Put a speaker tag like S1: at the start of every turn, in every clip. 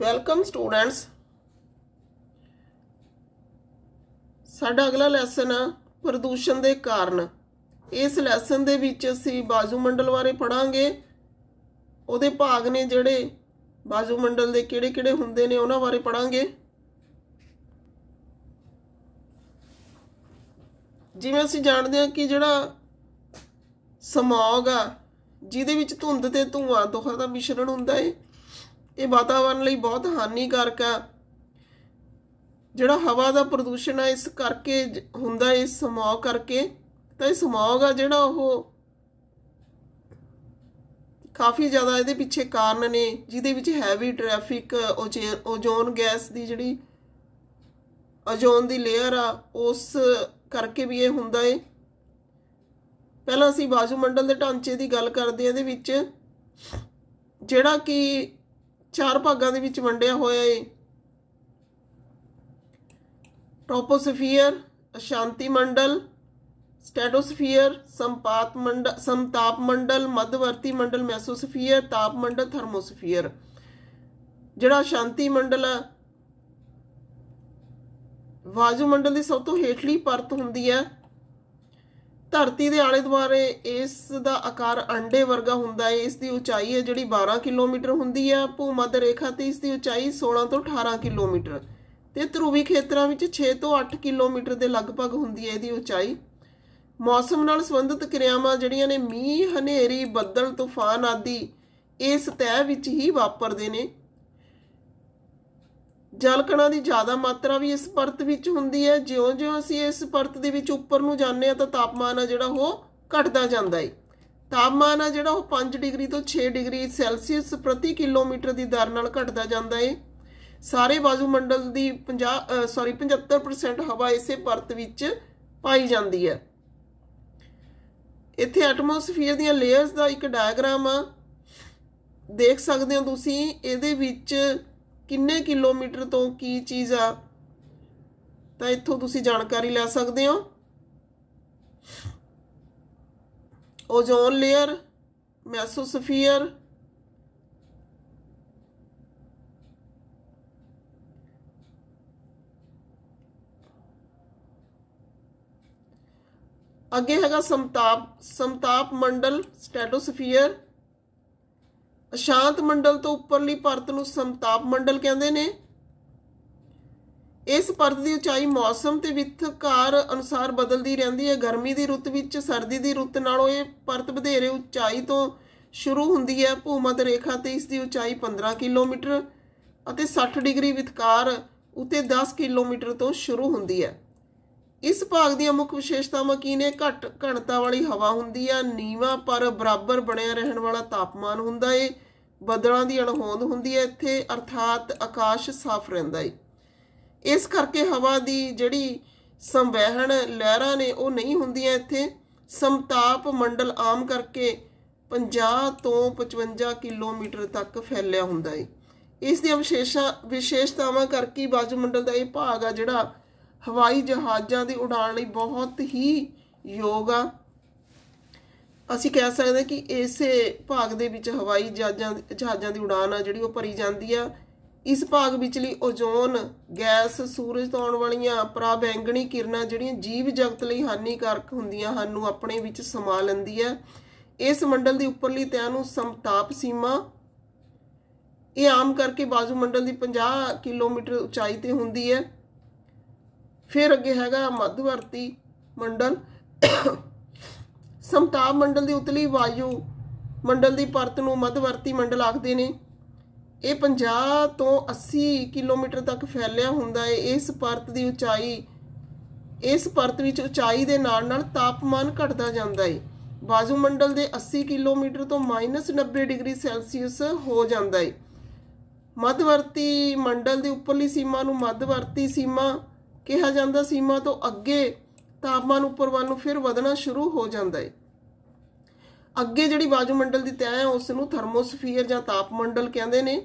S1: welcome students ਸਾਡਾ ਅਗਲਾ lesson ਆ ਪ੍ਰਦੂਸ਼ਣ ਦੇ ਕਾਰਨ ਇਸ ਲੈਸਨ ਦੇ ਵਿੱਚ ਅਸੀਂ ਬਾਜੂ ਮੰਡਲ ਬਾਰੇ ਪੜਾਂਗੇ ਉਹਦੇ ਭਾਗ ਨੇ ਜਿਹੜੇ ਬਾਜੂ ਮੰਡਲ ਦੇ ਕਿਹੜੇ-ਕਿਹੜੇ ਹੁੰਦੇ ਨੇ ਉਹਨਾਂ ਬਾਰੇ ਪੜਾਂਗੇ ਜਿਵੇਂ ਅਸੀਂ ਜਾਣਦੇ ਹਾਂ ਕਿ ਜਿਹੜਾ ਸਮੌਗ ਆ ਜਿਹਦੇ ਵਿੱਚ ਧੁੰਦ ਤੇ ਧੂਆਂ ਦੋਹਾਂ ਦਾ ਮਿਸ਼ਰਣ ਹੁੰਦਾ ਏ ਇਹ ਵਾਤਾਵਰਣ ਲਈ ਬਹੁਤ ਹਾਨੀਕਾਰਕ ਆ ਜਿਹੜਾ ਹਵਾ ਦਾ ਪ੍ਰਦੂਸ਼ਣ ਆ ਇਸ ਕਰਕੇ ਹੁੰਦਾ ਇਸ ਸਮੌਗ ਕਰਕੇ ਤਾਂ ਇਹ ਸਮੌਗ ਆ ਜਿਹੜਾ ਉਹ ਕਾਫੀ ਜ਼ਿਆਦਾ ਇਹਦੇ ਪਿੱਛੇ ਕਾਰਨ ਨੇ ਜਿਹਦੇ ਵਿੱਚ ਹੈਵੀ ਟ੍ਰੈਫਿਕ ਓਜ਼ੋਨ ਗੈਸ ਦੀ ਜਿਹੜੀ ਓਜ਼ੋਨ ਦੀ ਲੇਅਰ ਆ ਉਸ ਕਰਕੇ ਵੀ ਇਹ ਹੁੰਦਾ ਏ ਪਹਿਲਾਂ ਅਸੀਂ ਬਾਜੂ ਮੰਡਲ ਦੇ ਢਾਂਚੇ ਦੀ ਗੱਲ ਕਰਦੇ ਆ ਇਹਦੇ ਵਿੱਚ ਜਿਹੜਾ ਕਿ ਚਾਰ ਭਾਗਾਂ ਦੇ ਵਿੱਚ ਵੰਡਿਆ ਹੋਇਆ ਏ ਟ੍ਰੋਪੋਸਫੀਅਰ ਅਸ਼ਾਂਤੀ ਮੰਡਲ ਸਟੈਟੋਸਫੀਅਰ ਸੰਪਾਤ ਮੰਡਲ ਸੰਤਾਪ ਮੰਡਲ ਮਧਵਰਤੀ ਮੰਡਲ ਮੈਸੋਸਫੀਅਰ ਤਾਪ ਮੰਡਲ ਥਰਮੋਸਫੀਅਰ ਜਿਹੜਾ ਸ਼ਾਂਤੀ ਮੰਡਲ ਆ ਵਾਯੂ ਮੰਡਲ ਦੀ ਸਭ ਤੋਂ ਹੇਠਲੀ ਪਰਤ ਹੁੰਦੀ ਹੈ ਧਰਤੀ ਦੇ ਆਲੇ ਦੁਆਲੇ ਇਸ ਦਾ ਆਕਾਰ ਅੰਡੇ ਵਰਗਾ ਹੁੰਦਾ ਹੈ ਇਸ ਦੀ ਉਚਾਈ ਹੈ ਜਿਹੜੀ 12 ਕਿਲੋਮੀਟਰ ਹੁੰਦੀ ਹੈ ਭੂਮੱਧ ਰੇਖਾ ਤੇ ਇਸ ਦੀ ਉਚਾਈ 16 ਤੋਂ 18 ਕਿਲੋਮੀਟਰ ਤੇ ਧਰੂਵੀ ਖੇਤਰਾਂ ਵਿੱਚ 6 ਤੋਂ 8 ਕਿਲੋਮੀਟਰ ਦੇ ਲਗਭਗ ਹੁੰਦੀ ਹੈ ਇਹਦੀ ਉਚਾਈ ਮੌਸਮ ਨਾਲ ਸੰਬੰਧਿਤ ਕਿਰਿਆਵਾਂ ਜਿਹੜੀਆਂ ਨੇ ਮੀਂਹ ਹਨੇਰੀ ਬੱਦਲ ਤੂਫਾਨ ਆਦਿ ਇਸ ਤਹਿ ਵਿੱਚ ਹੀ ਵਾਪਰਦੇ ਨੇ ਜਲ ਕਣਾਂ ਦੀ ਜ਼ਿਆਦਾ ਮਾਤਰਾ ਵੀ ਇਸ ਪਰਤ ਵਿੱਚ ਹੁੰਦੀ ਹੈ ਜਿਉਂ-ਜਿਉਂ ਅਸੀਂ ਇਸ ਪਰਤ ਦੇ ਵਿੱਚ ਉੱਪਰ ਨੂੰ ਜਾਂਦੇ ਹਾਂ ਤਾਂ ਤਾਪਮਾਨ ਆ ਜਿਹੜਾ ਉਹ ਘਟਦਾ ਜਾਂਦਾ ਹੈ ਤਾਪਮਾਨ ਆ ਜਿਹੜਾ ਉਹ 5 ਡਿਗਰੀ ਤੋਂ 6 ਡਿਗਰੀ ਸੈਲਸੀਅਸ ਪ੍ਰਤੀ ਕਿਲੋਮੀਟਰ ਦੀ ਦਰ ਨਾਲ ਘਟਦਾ ਜਾਂਦਾ ਹੈ ਸਾਰੇ ਬਾਜੂ ਮੰਡਲ ਦੀ 50 ਸੌਰੀ 75% ਹਵਾ ਇਸੇ ਪਰਤ ਵਿੱਚ ਪਾਈ ਜਾਂਦੀ ਹੈ ਇੱਥੇ ਐਟਮੋਸਫੀਅਰ ਦੀਆਂ ਲੇਅਰਸ ਦਾ ਇੱਕ ਡਾਇਆਗ੍ਰਾਮ ਆ ਦੇਖ ਸਕਦੇ ਹੋ ਤੁਸੀਂ ਇਹਦੇ ਵਿੱਚ ਕਿੰਨੇ ਕਿਲੋਮੀਟਰ ਤੋਂ ਕੀ ਚੀਜ਼ ਆ ਤਾਂ ਇੱਥੋਂ ਤੁਸੀਂ ਜਾਣਕਾਰੀ ਲੈ ਸਕਦੇ ਹੋ ਓਜ਼ੋਨ ਲੇਅਰ ਮੈਸੋਸਫੀਅਰ ਅੱਗੇ ਹੈਗਾ ਸਮਤਾਪ ਸਮਤਾਪ ਮੰਡਲ ਸਟੈਟੋਸਫੀਅਰ ਅਸ਼ਾਂਤ ਮੰਡਲ ਤੋਂ ਉੱਪਰਲੀ ਪਰਤ ਨੂੰ ਸੰਤਾਪ ਮੰਡਲ ਕਹਿੰਦੇ ਨੇ ਇਸ ਪਰਤ ਦੀ ਉਚਾਈ ਮੌਸਮ ਤੇ ਵਿਥਕਾਰ ਅਨੁਸਾਰ ਬਦਲਦੀ ਰਹਿੰਦੀ ਹੈ ਗਰਮੀ ਦੀ ਰੁੱਤ ਵਿੱਚ ਸਰਦੀ ਦੀ ਰੁੱਤ ਨਾਲੋਂ ਇਹ ਪਰਤ ਵਧੇਰੇ ਉਚਾਈ ਤੋਂ ਸ਼ੁਰੂ ਹੁੰਦੀ ਹੈ ਭੂਮਤ ਰੇਖਾ ਤੇ ਇਸ ਦੀ ਉਚਾਈ 15 ਕਿਲੋਮੀਟਰ ਅਤੇ 60 ਡਿਗਰੀ ਵਿਥਕਾਰ ਉਤੇ 10 ਕਿਲੋਮੀਟਰ ਤੋਂ ਸ਼ੁਰੂ ਹੁੰਦੀ ਹੈ ਇਸ ਭਾਗ ਦੀਆਂ ਮੁੱਖ ਵਿਸ਼ੇਸ਼ਤਾਵਾਂ ਕੀ ਨੇ ਘੱਟ ਘਣਤਾ ਵਾਲੀ ਹਵਾ ਹੁੰਦੀ ਹੈ ਨੀਵਾ ਪਰ ਬਰਾਬਰ ਬਣਿਆ ਰਹਿਣ ਵਾਲਾ ਤਾਪਮਾਨ ਹੁੰਦਾ ਹੈ ਬੱਦਲਾਂ ਦੀ ਅਣਹੋਂਦ ਹੁੰਦੀ ਹੈ ਇੱਥੇ ਅਰਥਾਤ ਆਕਾਸ਼ ਸਾਫ਼ ਰਹਿੰਦਾ ਹੈ ਇਸ ਕਰਕੇ ਹਵਾ ਦੀ ਜਿਹੜੀ ਸੰਵਹਿਣ ਲਹਿਰਾਂ ਨੇ ਉਹ ਨਹੀਂ ਹੁੰਦੀਆਂ ਇੱਥੇ ਸਮਤਾਪ ਮੰਡਲ ਆਮ ਕਰਕੇ 50 ਤੋਂ 55 ਕਿਲੋਮੀਟਰ ਤੱਕ ਫੈਲਿਆ ਹੁੰਦਾ ਹੈ ਇਸ ਦੀਆਂ ਵਿਸ਼ੇਸ਼ਾ ਵਿਸ਼ੇਸ਼ਤਾਵਾਂ ਕਰਕੇ ਬਾਜੂ ਮੰਡਲ ਦਾ ਇਹ ਭਾਗ ਆ ਜਿਹੜਾ ਹਵਾਈ ਜਹਾਜ਼ਾਂ ਦੀ ਉਡਾਣ ਲਈ ਬਹੁਤ ਹੀ ਯੋਗ ਆ ਅਸੀਂ ਕਹਿ ਸਕਦੇ ਹਾਂ ਕਿ ਇਸੇ ਭਾਗ ਦੇ ਵਿੱਚ ਹਵਾਈ ਜਹਾਜ਼ਾਂ ਜਹਾਜ਼ਾਂ ਦੀ ਉਡਾਨ ਆ ਜਿਹੜੀ ਉਹ ਭਰੀ ਜਾਂਦੀ ਆ ਇਸ ਭਾਗ ਵਿੱਚਲੀ ਓਜ਼ੋਨ ਗੈਸ ਸੂਰਜ ਤੋਂ ਆਉਣ ਵਾਲੀਆਂ ਪ੍ਰਾਬੈਂਗਣੀ ਕਿਰਨਾਂ ਜਿਹੜੀਆਂ ਜੀਵ ਜਗਤ ਲਈ ਹਾਨੀਕਾਰਕ ਹੁੰਦੀਆਂ ਹਨ ਨੂੰ ਆਪਣੇ ਵਿੱਚ ਸਮਾ ਲੈਂਦੀ ਹੈ ਇਸ ਮੰਡਲ ਦੀ ਉੱਪਰਲੀ ਤਿਆ ਨੂੰ ਸਮਤਾਪ ਸੀਮਾ ਇਹ ਆਮ ਕਰਕੇ ਬਾਜੂ ਮੰਡਲ ਦੀ 50 ਕਿਲੋਮੀਟਰ ਉਚਾਈ ਤੇ ਹੁੰਦੀ ਹੈ ਫਿਰ ਅੱਗੇ ਹੈਗਾ ਮੱਧਵਰਤੀ ਮੰਡਲ ਸਮਤਾਪ ਮੰਡਲ ਦੀ ਉਤਲੀ ਵਾਯੂ ਮੰਡਲ ਦੀ ਪਰਤ ਨੂੰ ਮਧਵਰਤੀ ਮੰਡਲ ਆਖਦੇ ਨੇ ਇਹ 50 ਤੋਂ 80 ਕਿਲੋਮੀਟਰ ਤੱਕ ਫੈਲਿਆ ਹੁੰਦਾ ਹੈ ਇਸ ਪਰਤ ਦੀ ਉਚਾਈ ਇਸ ਪਰਤ ਵਿੱਚ ਉਚਾਈ ਦੇ ਨਾਲ ਨਾਲ ਤਾਪਮਾਨ ਘਟਦਾ ਜਾਂਦਾ ਹੈ ਬਾਜੂ ਮੰਡਲ ਦੇ 80 ਕਿਲੋਮੀਟਰ ਤੋਂ -90 ਡਿਗਰੀ ਸੈਲਸੀਅਸ ਹੋ ਜਾਂਦਾ ਹੈ ਮਧਵਰਤੀ ਮੰਡਲ ਦੀ ਉੱਪਰਲੀ ਸੀਮਾ ਨੂੰ ਮਧਵਰਤੀ ਸੀਮਾ ਕਿਹਾ ਜਾਂਦਾ ਸੀਮਾ ਤੋਂ ਅੱਗੇ ਤਾਪਮਾਨ ਉੱਪਰ ਵੱਲ ਨੂੰ ਫਿਰ ਵਧਣਾ ਸ਼ੁਰੂ ਹੋ ਜਾਂਦਾ ਹੈ ਅੱਗੇ ਜਿਹੜੀ ਮੰਡਲ ਦੀ ਤਹਿ ਹੈ ਉਸ ਨੂੰ ਥਰਮੋਸਫੀਅਰ ਜਾਂ ਤਾਪਮੰਡਲ ਕਹਿੰਦੇ ਨੇ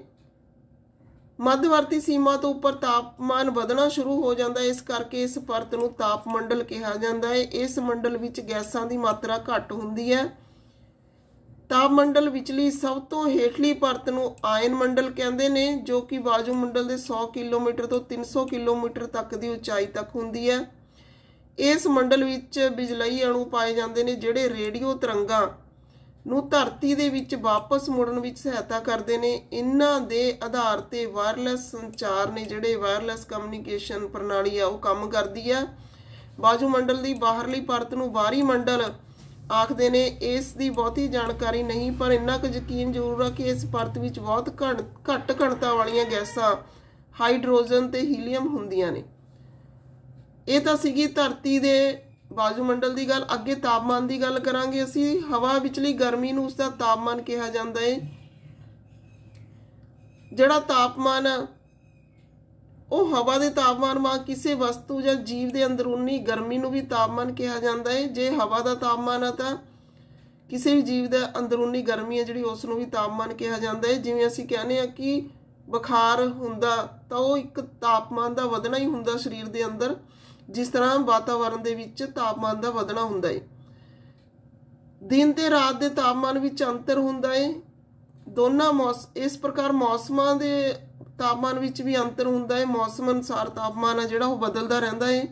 S1: ਮੱਧਵਰਤੀ ਸੀਮਾ ਤੋਂ ਉੱਪਰ ਤਾਪਮਾਨ ਵਧਣਾ ਸ਼ੁਰੂ ਹੋ ਜਾਂਦਾ ਹੈ ਇਸ ਕਰਕੇ ਇਸ ਪਰਤ ਨੂੰ ਤਾਪਮੰਡਲ ਕਿਹਾ ਜਾਂਦਾ ਹੈ ਇਸ ਮੰਡਲ ਵਿੱਚ ਗੈਸਾਂ ਦੀ ਮਾਤਰਾ ਘੱਟ ਹੁੰਦੀ ਹੈ ਤਾਪਮੰਡਲ ਵਿਚਲੀ ਸਭ ਤੋਂ ਹੇਠਲੀ ਪਰਤ ਨੂੰ ਆਇਨ ਮੰਡਲ ਕਹਿੰਦੇ ਨੇ ਜੋ ਕਿ ਮੰਡਲ ਦੇ 100 ਕਿਲੋਮੀਟਰ ਤੋਂ 300 ਕਿਲੋਮੀਟਰ ਤੱਕ ਦੀ ਉਚਾਈ ਤੱਕ ਹੁੰਦੀ ਹੈ ਇਸ ਮੰਡਲ ਵਿੱਚ ਬਿਜਲਈ ਅਣੂ ਪਾਏ ਜਾਂਦੇ ਨੇ ਜਿਹੜੇ ਰੇਡੀਓ ਤਰੰਗਾਂ ਨੂੰ ਧਰਤੀ ਦੇ ਵਿੱਚ ਵਾਪਸ ਮੁੜਨ ਵਿੱਚ ਸਹਾਇਤਾ ਕਰਦੇ ਨੇ ਇਹਨਾਂ ਦੇ ਆਧਾਰ ਤੇ ਵਾਇਰਲੈਸ ਸੰਚਾਰ ਨੇ ਜਿਹੜੇ ਵਾਇਰਲੈਸ ਕਮਿਊਨੀਕੇਸ਼ਨ ਪ੍ਰਣਾਲੀ ਆ ਉਹ ਕੰਮ ਕਰਦੀ ਆ ਬਾਜੂ ਮੰਡਲ ਦੀ ਬਾਹਰਲੀ ਪਰਤ ਨੂੰ ਬਾਹਰੀ ਮੰਡਲ ਆਖਦੇ ਨੇ ਇਸ ਦੀ ਬਹੁਤੀ ਜਾਣਕਾਰੀ ਨਹੀਂ ਪਰ ਇੰਨਾ ਕੁ ਯਕੀਨ ਜ਼ਰੂਰ ਆ ਕਿ ਇਸ ਪਰਤ ਵਿੱਚ ਬਹੁਤ ਘੱਟ ਘਣਤਾ ਵਾਲੀਆਂ ਗੈਸਾਂ ਹਾਈਡਰੋਜਨ ਤੇ ਹੀਲੀਅਮ ਹੁੰਦੀਆਂ ਨੇ ਇਹ ਤਾਂ ਸੀਗੀ ਧਰਤੀ ਦੇ ਮੰਡਲ ਦੀ ਗੱਲ ਅੱਗੇ ਤਾਪਮਾਨ ਦੀ ਗੱਲ ਕਰਾਂਗੇ ਅਸੀਂ ਹਵਾ ਵਿਚਲੀ ਗਰਮੀ ਨੂੰ ਉਸ ਦਾ ਤਾਪਮਾਨ ਕਿਹਾ ਜਾਂਦਾ ਹੈ ਜਿਹੜਾ ਤਾਪਮਾਨ ਉਹ ਹਵਾ ਦੇ ਤਾਪਮਾਨ ਮਾ ਕਿਸੇ ਵਸਤੂ ਜਾਂ ਜੀਵ ਦੇ ਅੰਦਰੂਨੀ ਗਰਮੀ ਨੂੰ ਵੀ ਤਾਪਮਾਨ ਕਿਹਾ ਜਾਂਦਾ ਹੈ ਜੇ ਹਵਾ ਦਾ ਤਾਪਮਾਨ ਆ ਤਾਂ ਕਿਸੇ ਵੀ ਜੀਵ ਦਾ ਅੰਦਰੂਨੀ ਗਰਮੀ ਹੈ ਜਿਹੜੀ ਉਸ ਨੂੰ ਵੀ ਤਾਪਮਾਨ ਕਿਹਾ ਜਾਂਦਾ ਹੈ ਜਿਵੇਂ ਅਸੀਂ ਕਹਿੰਦੇ ਆ ਕਿ ਬੁਖਾਰ ਹੁੰਦਾ ਤਾਂ ਉਹ ਇੱਕ ਤਾਪਮਾਨ ਦਾ ਵਧਣਾ ਹੀ ਹੁੰਦਾ ਸਰੀਰ ਦੇ ਅੰਦਰ ਜਿਸ ਤਰ੍ਹਾਂ ਵਾਤਾਵਰਣ ਦੇ ਵਿੱਚ ਤਾਪਮਾਨ ਦਾ ਵਧਣਾ ਹੁੰਦਾ ਹੈ ਦਿਨ ਤੇ ਰਾਤ ਦੇ ਤਾਪਮਾਨ ਵਿੱਚ ਅੰਤਰ ਹੁੰਦਾ ਹੈ ਦੋਨਾਂ ਮੌਸਮ ਇਸ ਪ੍ਰਕਾਰ ਮੌਸਮਾਂ ਦੇ ਤਾਪਮਾਨ ਵਿੱਚ ਵੀ ਅੰਤਰ ਹੁੰਦਾ ਹੈ ਮੌਸਮ ਅਨੁਸਾਰ ਤਾਪਮਾਨ ਆ ਜਿਹੜਾ ਉਹ ਬਦਲਦਾ ਰਹਿੰਦਾ ਹੈ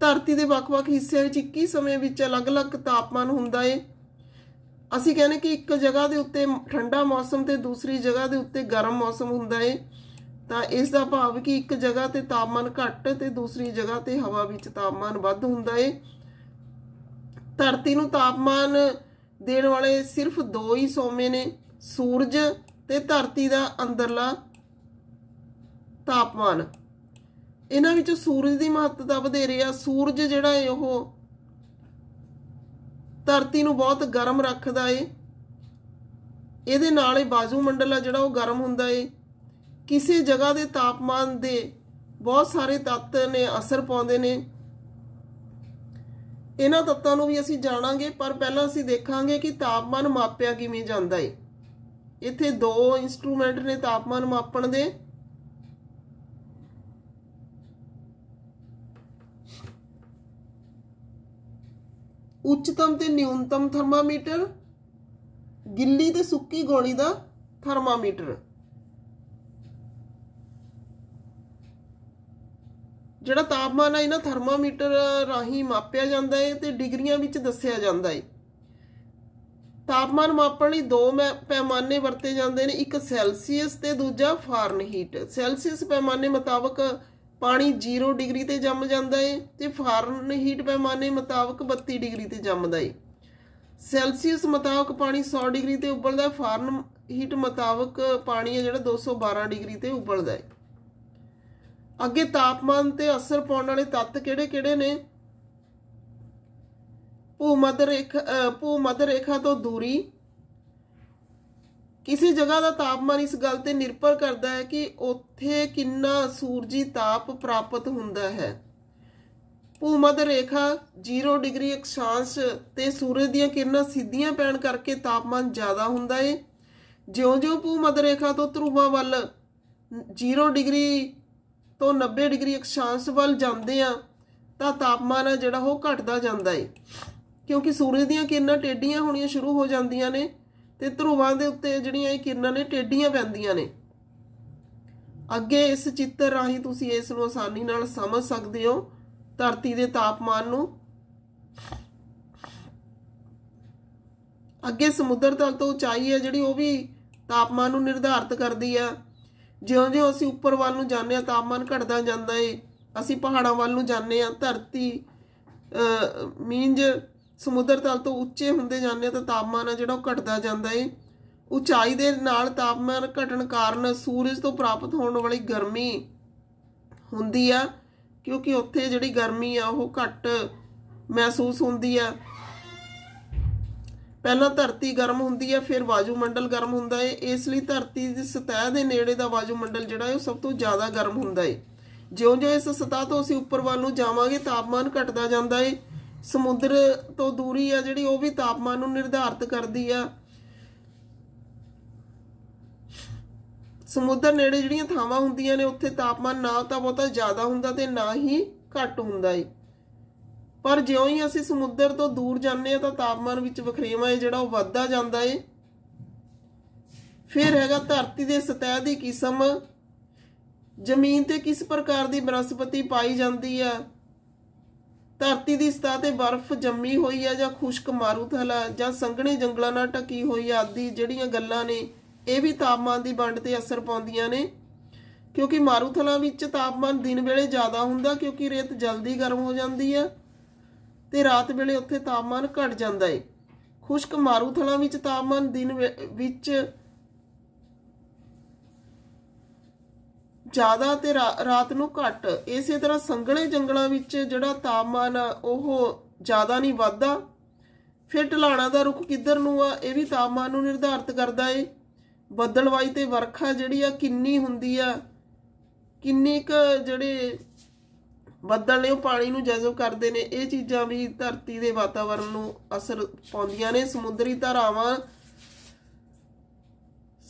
S1: ਧਰਤੀ ਦੇ ਵੱਖ-ਵੱਖ ਹਿੱਸਿਆਂ ਵਿੱਚ ਇੱਕੀ ਸਮੇਂ ਵਿੱਚ ਅਲੱਗ-ਅਲੱਗ ਤਾਪਮਾਨ ਹੁੰਦਾ ਹੈ ਅਸੀਂ ਕਹਿੰਦੇ ਕਿ ਇੱਕ ਜਗ੍ਹਾ ਦੇ ਉੱਤੇ ਠੰਡਾ ਮੌਸਮ ਤੇ ਦੂਸਰੀ ਜਗ੍ਹਾ ਦੇ ਉੱਤੇ ਗਰਮ ਮੌਸਮ ਹੁੰਦਾ ਹੈ ਤਾਂ ਇਸ ਦਾ ਭਾਵ ਕਿ ਇੱਕ ਜਗ੍ਹਾ ਤੇ ਤਾਪਮਾਨ ਘੱਟ ਤੇ ਦੂਸਰੀ ਜਗ੍ਹਾ ਤੇ ਹਵਾ ਵਿੱਚ ਤਾਪਮਾਨ ਵੱਧ ਹੁੰਦਾ ਏ ਧਰਤੀ ਨੂੰ ਤਾਪਮਾਨ ਦੇਣ ਵਾਲੇ ਸਿਰਫ ਦੋ ਹੀ ਸੋਮੇ ਨੇ ਸੂਰਜ ਤੇ ਧਰਤੀ ਦਾ ਅੰਦਰਲਾ ਤਾਪਮਾਨ ਇਹਨਾਂ ਵਿੱਚ ਸੂਰਜ ਦੀ ਮਹੱਤਤਾ ਵਧੇਰੇ ਆ ਸੂਰਜ ਜਿਹੜਾ ਏ ਉਹ ਧਰਤੀ ਨੂੰ ਬਹੁਤ ਗਰਮ ਰੱਖਦਾ ਏ ਇਹਦੇ ਨਾਲ ਹੀ ਬਾਜੂ ਮੰਡਲ ਆ ਜਿਹੜਾ ਉਹ ਗਰਮ ਹੁੰਦਾ ਏ ਕਿਸੇ ਜਗ੍ਹਾ ਦੇ ਤਾਪਮਾਨ ਦੇ ਬਹੁਤ ਸਾਰੇ ਤੱਤ ਨੇ ਅਸਰ ਪਾਉਂਦੇ ਨੇ ਇਹਨਾਂ ਤੱਤਾਂ ਨੂੰ ਵੀ ਅਸੀਂ ਜਾਣਾਂਗੇ ਪਰ ਪਹਿਲਾਂ ਅਸੀਂ ਦੇਖਾਂਗੇ ਕਿ ਤਾਪਮਾਨ ਮਾਪਿਆ ਕਿਵੇਂ ਜਾਂਦਾ ਏ ਇੱਥੇ ਦੋ ਇਨਸਟਰੂਮੈਂਟ ਨੇ ਤਾਪਮਾਨ ਮਾਪਣ ਦੇ ਉੱਚਤਮ ਤੇ ਨਿਊਨਤਮ ਥਰਮਾਮੀਟਰ ਗਿੱਲੀ ਤੇ ਸੁੱਕੀ ਗੋਲੀ ਦਾ ਥਰਮਾਮੀਟਰ ਜਿਹੜਾ ਤਾਪਮਾਨ ਹੈ ਇਹਨਾਂ ਥਰਮਾਮੀਟਰ ਰਾਹੀਂ ਮਾਪਿਆ ਜਾਂਦਾ ਹੈ ਤੇ ਡਿਗਰੀਆਂ ਵਿੱਚ ਦੱਸਿਆ ਜਾਂਦਾ ਹੈ ਤਾਪਮਾਨ ਮਾਪਣ ਲਈ ਦੋ ਪੈਮਾਨੇ ਵਰਤੇ ਜਾਂਦੇ ਨੇ ਇੱਕ ਸੈਲਸੀਅਸ ਤੇ ਦੂਜਾ ਫਾਰਨਹੀਟ ਸੈਲਸੀਅਸ ਪੈਮਾਨੇ ਮੁਤਾਬਕ ਪਾਣੀ 0 ਡਿਗਰੀ ਤੇ ਜੰਮ ਜਾਂਦਾ ਹੈ ਤੇ ਫਾਰਨਹੀਟ ਪੈਮਾਨੇ ਮੁਤਾਬਕ 32 ਡਿਗਰੀ ਤੇ ਜੰਮਦਾ ਹੈ ਸੈਲਸੀਅਸ ਮੁਤਾਬਕ ਪਾਣੀ 100 ਡਿਗਰੀ ਤੇ ਉਬਲਦਾ ਫਾਰਨਹੀਟ ਮੁਤਾਬਕ ਪਾਣੀ ਹੈ ਜਿਹੜਾ 212 ਡਿਗਰੀ ਤੇ ਉਬਲਦਾ ਹੈ ਅੱਗੇ ਤਾਪਮਾਨ ਤੇ ਅਸਰ ਪਾਉਣ ਵਾਲੇ ਤੱਤ ਕਿਹੜੇ-ਕਿਹੜੇ ਨੇ ਭੂਮੱਧ ਰੇਖਾ ਭੂਮੱਧ ਰੇਖਾ ਤੋਂ ਦੂਰੀ ਕਿਸੇ ਜਗ੍ਹਾ ਦਾ ਤਾਪਮਾਨ ਇਸ ਗੱਲ ਤੇ ਨਿਰਭਰ ਕਰਦਾ ਹੈ ਕਿ ਉੱਥੇ ਕਿੰਨਾ ਸੂਰਜੀ ਤਾਪ ਪ੍ਰਾਪਤ ਹੁੰਦਾ ਹੈ ਭੂਮੱਧ ਰੇਖਾ 0 ਡਿਗਰੀ ਅਕਸ਼ਾਂਸ਼ ਤੇ ਸੂਰਜ ਦੀਆਂ ਕਿਰਨਾਂ ਸਿੱਧੀਆਂ ਪੈਣ ਕਰਕੇ ਤਾਪਮਾਨ ਜ਼ਿਆਦਾ ਹੁੰਦਾ ਹੈ ਜਿਉਂ-ਜਿਉਂ ਭੂਮੱਧ ਰੇਖਾ ਤੋਂ ਧਰੂਵਾਂ ਵੱਲ 0 ਡਿਗਰੀ ਤੋਂ 90 ਡਿਗਰੀ ਅਕਸ਼ਾਂਸ਼ ਵੱਲ ਜਾਂਦੇ ਆ ਤਾਂ ਤਾਪਮਾਨ ਆ ਜਿਹੜਾ ਉਹ ਘਟਦਾ ਜਾਂਦਾ ਏ ਕਿਉਂਕਿ ਸੂਰਜ ਦੀਆਂ ਕਿਰਨਾਂ ਟੇਡੀਆਂ ਹੋਣੀਆਂ ਸ਼ੁਰੂ ਹੋ ਜਾਂਦੀਆਂ ਨੇ ਤੇ ਧਰੂਵਾਂ ਦੇ ਉੱਤੇ ਜਿਹੜੀਆਂ ਇਹ ਕਿਰਨਾਂ ਨੇ ਟੇਡੀਆਂ ਪੈਂਦੀਆਂ ਨੇ ਅੱਗੇ ਇਸ ਚਿੱਤਰ ਰਾਹੀਂ ਤੁਸੀਂ ਇਸ ਨੂੰ ਆਸਾਨੀ ਨਾਲ ਸਮਝ ਸਕਦੇ ਹੋ ਧਰਤੀ ਦੇ ਤਾਪਮਾਨ ਨੂੰ ਅੱਗੇ ਸਮੁੰਦਰ ਤਲ ਤੋਂ ਉਚਾਈ ਹੈ ਜਿਹੜੀ ਉਹ ਵੀ ਤਾਪਮਾਨ ਨੂੰ ਨਿਰਧਾਰਤ ਕਰਦੀ ਆ ਜਿਉਂ-ਜਿਉਂ ਅਸੀਂ ਉੱਪਰ ਵੱਲ ਨੂੰ ਜਾਂਦੇ ਹਾਂ ਤਾਪਮਾਨ ਘਟਦਾ ਜਾਂਦਾ ਏ ਅਸੀਂ ਪਹਾੜਾਂ ਵੱਲ ਨੂੰ ਜਾਂਦੇ ਹਾਂ ਧਰਤੀ ਮੀਨਜ ਸਮੁੰਦਰ ਤਲ ਤੋਂ ਉੱਚੇ ਹੁੰਦੇ ਜਾਂਦੇ ਤਾਂ ਤਾਪਮਾਨ ਆ ਜਿਹੜਾ ਉਹ ਘਟਦਾ ਜਾਂਦਾ ਏ ਉਚਾਈ ਦੇ ਨਾਲ ਤਾਪਮਾਨ ਘਟਣ ਕਾਰਨ ਸੂਰਜ ਤੋਂ ਪ੍ਰਾਪਤ ਹੋਣ ਵਾਲੀ ਗਰਮੀ ਹੁੰਦੀ ਆ ਕਿਉਂਕਿ ਉੱਥੇ ਜਿਹੜੀ ਗਰਮੀ ਆ ਉਹ ਘੱਟ ਮਹਿਸੂਸ ਹੁੰਦੀ ਆ ਪਹਿਲਾਂ ਧਰਤੀ ਗਰਮ ਹੁੰਦੀ ਹੈ ਫਿਰ ਵਾਯੂ ਮੰਡਲ ਗਰਮ ਹੁੰਦਾ ਹੈ ਇਸ ਲਈ ਧਰਤੀ ਦੀ ਸਤਹ ਦੇ ਨੇੜੇ ਦਾ ਵਾਯੂ ਮੰਡਲ ਜਿਹੜਾ ਹੈ ਉਹ ਸਭ ਤੋਂ ਜ਼ਿਆਦਾ ਗਰਮ ਹੁੰਦਾ ਹੈ ਜਿਉਂ-ਜਿਉਂ ਇਸ ਸਤਹ ਤੋਂ ਅਸੀਂ ਉੱਪਰ ਵੱਲ ਨੂੰ ਜਾਵਾਂਗੇ ਤਾਪਮਾਨ ਘਟਦਾ ਜਾਂਦਾ ਹੈ ਸਮੁੰਦਰ ਤੋਂ ਦੂਰੀ ਆ ਜਿਹੜੀ ਉਹ ਵੀ ਤਾਪਮਾਨ ਨੂੰ ਨਿਰਧਾਰਤ ਕਰਦੀ ਆ ਸਮੁੰਦਰ ਨੇੜੇ ਜਿਹੜੀਆਂ ਥਾਵਾਂ ਹੁੰਦੀਆਂ ਨੇ ਉੱਥੇ ਤਾਪਮਾਨ ਨਾ ਤਾਂ ਬਹੁਤਾ ਜ਼ਿਆਦਾ ਹੁੰਦਾ ਤੇ ਨਾ ਹੀ ਘੱਟ ਹੁੰਦਾ ਹੈ ਪਰ ਜਿਉਂ ਹੀ ਅਸੀਂ ਸਮੁੰਦਰ ਤੋਂ ਦੂਰ ਜਾਂਦੇ ਆ ਤਾਂ ਤਾਪਮਾਨ ਵਿੱਚ ਵਖਰੇਵਾਂ ਹੈ ਜਿਹੜਾ ਉਹ ਵੱਧਦਾ ਜਾਂਦਾ ਏ ਫਿਰ ਹੈਗਾ ਧਰਤੀ ਦੇ ਸਤਹ ਦੀ ਕਿਸਮ ਜ਼ਮੀਨ ਤੇ ਕਿਸ ਪ੍ਰਕਾਰ ਦੀ ਬਨਸਪਤੀ ਪਾਈ ਜਾਂਦੀ ਆ ਧਰਤੀ ਦੀ ਸਤਹ ਤੇ ਬਰਫ਼ ਜੰਮੀ ਹੋਈ ਆ ਜਾਂ ਖੁਸ਼ਕ ਮਾਰੂਥਲਾ ਜਾਂ ਸੰਘਣੇ ਜੰਗਲਾਂ ਨਾਲ ਢਕੀ ਹੋਈ ਆਦੀ ਜਿਹੜੀਆਂ ਗੱਲਾਂ ਨੇ ਇਹ ਵੀ ਤਾਪਮਾਨ ਦੀ ਵੰਡ ਤੇ ਅਸਰ ਪਾਉਂਦੀਆਂ ਨੇ ਕਿਉਂਕਿ ਮਾਰੂਥਲਾ ਵਿੱਚ ਤਾਪਮਾਨ ਦਿਨ ਵੇਲੇ ਜ਼ਿਆਦਾ ਹੁੰਦਾ ਕਿਉਂਕਿ ਰੇਤ ਜਲਦੀ ਗਰਮ ਹੋ ਜਾਂਦੀ ਆ ਤੇ ਰਾਤ ਵੇਲੇ ਉੱਥੇ ਤਾਪਮਾਨ ਘਟ ਜਾਂਦਾ ਏ ਖੁਸ਼ਕ ਮਾਰੂਥਲਾਂ ਵਿੱਚ ਤਾਪਮਾਨ ਦਿਨ ਵਿੱਚ ਜ਼ਿਆਦਾ ਤੇ ਰਾਤ ਨੂੰ ਘਟ ਇਸੇ ਤਰ੍ਹਾਂ ਸੰਘਣੇ ਜੰਗਲਾਂ ਵਿੱਚ ਜਿਹੜਾ ਤਾਪਮਾਨ ਉਹ ਜ਼ਿਆਦਾ ਨਹੀਂ ਵੱਧਦਾ ਫਿਰ ਢਲਾਣਾ ਦਾ ਰੁਖ ਕਿੱਧਰ ਨੂੰ ਆ ਇਹ ਵੀ ਤਾਪਮਾਨ ਨੂੰ ਨਿਰਧਾਰਤ ਕਰਦਾ ਏ ਬੱਦਲਵਾਈ ਤੇ ਵਰਖਾ ਜਿਹੜੀ ਆ ਕਿੰਨੀ ਹੁੰਦੀ ਆ ਕਿੰਨੇ ਕ ਜਿਹੜੇ ਬੱਦਲ ਨੇ ਉਹ ਪਾਣੀ ਨੂੰ ਜਜ਼ਬ ਕਰਦੇ ਨੇ ਇਹ ਚੀਜ਼ਾਂ ਵੀ ਧਰਤੀ ਦੇ ਵਾਤਾਵਰਣ ਨੂੰ ਅਸਰ ਪਾਉਂਦੀਆਂ ਨੇ ਸਮੁੰਦਰੀ ਧਾਰਾਵਾਂ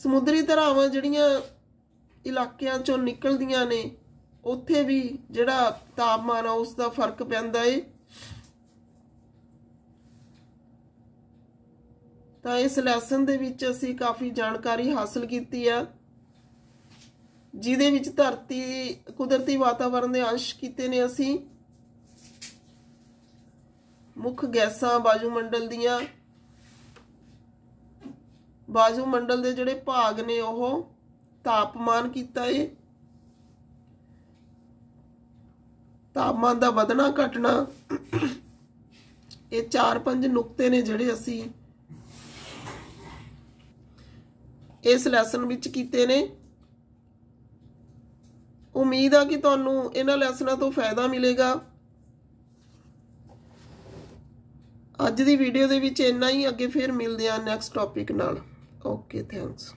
S1: ਸਮੁੰਦਰੀ ਧਾਰਾਵਾਂ ਜਿਹੜੀਆਂ ਇਲਾਕਿਆਂ ਚੋਂ ਨਿਕਲਦੀਆਂ ਨੇ ਉੱਥੇ ਵੀ ਜਿਹੜਾ ਤਾਪਮਾਨ ਆ ਉਸ ਦਾ ਫਰਕ ਪੈਂਦਾ ਏ ਤਾਂ ਇਸ ਲੈਸਨ ਦੇ ਵਿੱਚ ਅਸੀਂ ਕਾਫੀ ਜਾਣਕਾਰੀ ਹਾਸਲ ਕੀਤੀ ਆ ਜਿਹਦੇ ਵਿੱਚ ਧਰਤੀ ਕੁਦਰਤੀ ਵਾਤਾਵਰਣ ਦੇ ਅੰਸ਼ ਕੀਤੇ ਨੇ ਅਸੀਂ ਮੁੱਖ ਗੈਸਾਂ ਬਾਜੂ ਮੰਡਲ ਦੀਆਂ ਬਾਜੂ ਮੰਡਲ ਦੇ ਜਿਹੜੇ ਭਾਗ ਨੇ ਉਹ ਤਾਪਮਾਨ ਕੀਤਾ ਏ ਤਾਪਮਾਨ ਦਾ ਵਧਣਾ ਘਟਣਾ ਇਹ 4-5 ਨੁਕਤੇ ਨੇ ਜਿਹੜੇ ਅਸੀਂ ਇਸ ਲੈਸਨ ਵਿੱਚ ਕੀਤੇ ਨੇ ਉਮੀਦ ਆ ਕਿ ਤੁਹਾਨੂੰ ਇਹਨਾਂ ਲੈਸਨਾਂ ਤੋਂ ਫਾਇਦਾ ਮਿਲੇਗਾ ਅੱਜ ਦੀ ਵੀਡੀਓ ਦੇ ਵਿੱਚ ਇੰਨਾ ਹੀ ਅੱਗੇ ਫਿਰ ਮਿਲਦੇ ਆ ਨੈਕਸਟ ਟੌਪਿਕ ਨਾਲ ਓਕੇ ਥੈਂਕਸ